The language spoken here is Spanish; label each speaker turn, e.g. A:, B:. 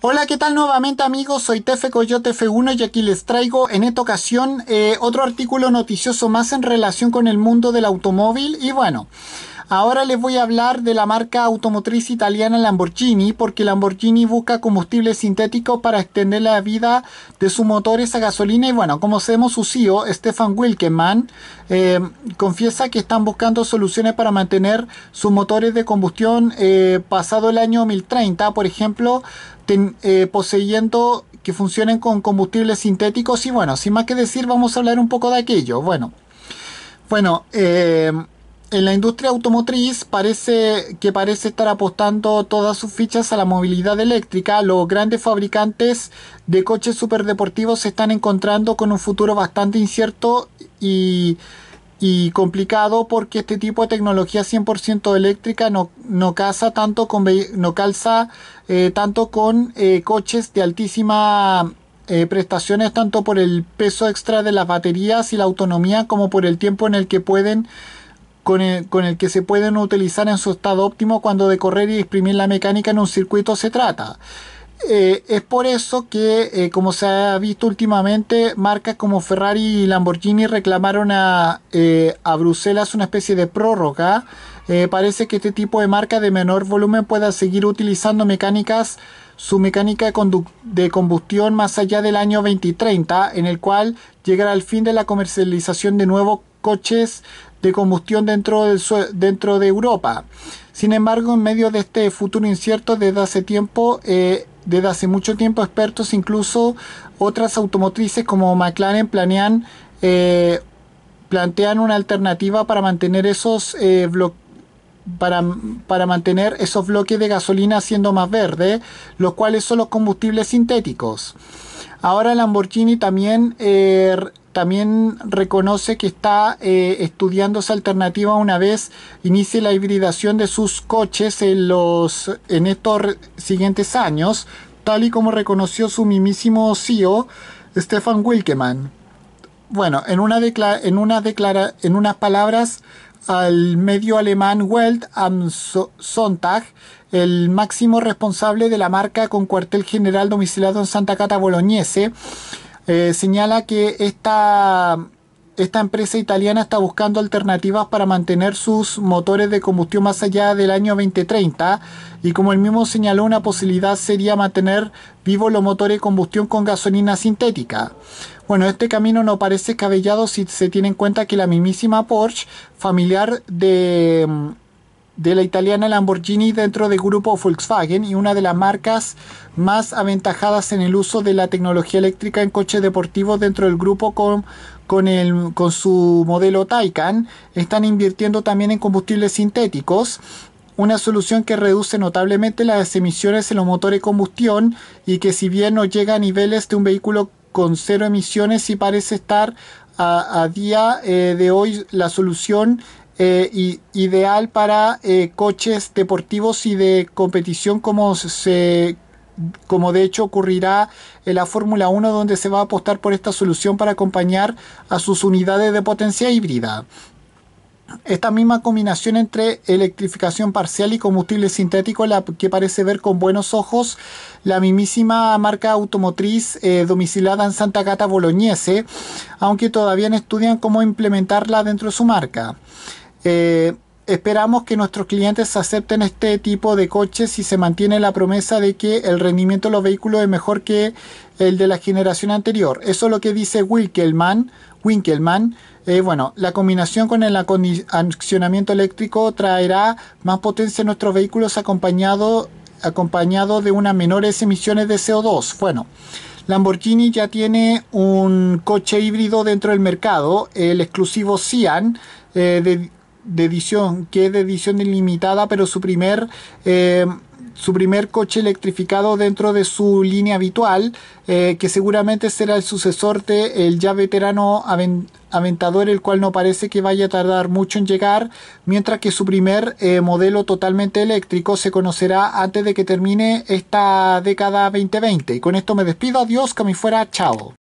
A: Hola, ¿qué tal nuevamente amigos? Soy Tefe Coyote F1 y aquí les traigo en esta ocasión eh, otro artículo noticioso más en relación con el mundo del automóvil y bueno... Ahora les voy a hablar de la marca automotriz italiana Lamborghini porque Lamborghini busca combustible sintético para extender la vida de sus motores a gasolina y bueno, como sabemos su CEO, Stefan Wilkeman, eh, confiesa que están buscando soluciones para mantener sus motores de combustión eh, pasado el año 2030, por ejemplo, eh, poseyendo que funcionen con combustibles sintéticos y bueno, sin más que decir vamos a hablar un poco de aquello. Bueno, bueno, en la industria automotriz parece que parece estar apostando todas sus fichas a la movilidad eléctrica. Los grandes fabricantes de coches superdeportivos se están encontrando con un futuro bastante incierto y, complicado porque este tipo de tecnología 100% eléctrica no, no, casa tanto con, no calza eh, tanto con eh, coches de altísima eh, prestaciones tanto por el peso extra de las baterías y la autonomía como por el tiempo en el que pueden con el, que se pueden utilizar en su estado óptimo cuando de correr y exprimir la mecánica en un circuito se trata. Eh, es por eso que, eh, como se ha visto últimamente, marcas como Ferrari y Lamborghini reclamaron a, eh, a Bruselas una especie de prórroga. parece que este tipo de marca de menor volumen pueda seguir utilizando mecánicas, su mecánica de combustión más allá del año 2030, en el cual llegará el fin de la comercialización de nuevos coches de combustión dentro de, dentro de Europa. Sin embargo, en medio de este futuro incierto desde hace tiempo, eh, desde hace mucho tiempo expertos, incluso otras automotrices como McLaren planean, eh, plantean una alternativa para mantener esos eh, para, para, mantener esos bloques de gasolina siendo más verde, los cuales son los combustibles sintéticos. Ahora Lamborghini también también reconoce que está eh, estudiando esa alternativa una vez inicie la hibridación de sus coches en, los, en estos siguientes años, tal y como reconoció su mimísimo CEO, Stefan Wilkeman. Bueno, en, una en, una declara en unas palabras al medio alemán Welt am Sonntag, el máximo responsable de la marca con cuartel general domiciliado en Santa Cata Bolognese, eh, señala que esta, esta empresa italiana está buscando alternativas para mantener sus motores de combustión más allá del año 2030 y como el mismo señaló una posibilidad sería mantener vivos los motores de combustión con gasolina sintética. Bueno, este camino no parece cabellado si se tiene en cuenta que la mismísima Porsche, familiar de de la italiana Lamborghini dentro del grupo Volkswagen y una de las marcas más aventajadas en el uso de la tecnología eléctrica en coches deportivos dentro del grupo con, con, el, con su modelo Taycan. Están invirtiendo también en combustibles sintéticos una solución que reduce notablemente las emisiones en los motores de combustión y que si bien no llega a niveles de un vehículo con cero emisiones y parece estar a, día eh, de hoy la solución eh, ideal para eh, coches deportivos y de competición como se como de hecho ocurrirá en la Fórmula 1 donde se va a apostar por esta solución para acompañar a sus unidades de potencia híbrida. Esta misma combinación entre electrificación parcial y combustible sintético, la que parece ver con buenos ojos la mismísima marca automotriz eh, domicilada en Santa Cata Bolognese, aunque todavía no estudian cómo implementarla dentro de su marca. Eh, esperamos que nuestros clientes acepten este tipo de coches ...y se mantiene la promesa de que el rendimiento de los vehículos es mejor que el de la generación anterior. Eso es lo que dice Winkelmann. Winkelmann eh, bueno, la combinación con el accionamiento eléctrico traerá más potencia en nuestros vehículos acompañado, acompañado de unas menores emisiones de CO2. Bueno, Lamborghini ya tiene un coche híbrido dentro del mercado, el exclusivo Cian, eh, de de edición, que es de edición ilimitada, pero su primer, eh, su primer coche electrificado dentro de su línea habitual, eh, que seguramente será el sucesor de ya veterano Aventador, el cual no parece que vaya a tardar mucho en llegar, mientras que su primer eh, modelo totalmente eléctrico se conocerá antes de que termine esta década 2020. Y con esto me despido, adiós, que me fuera, chao.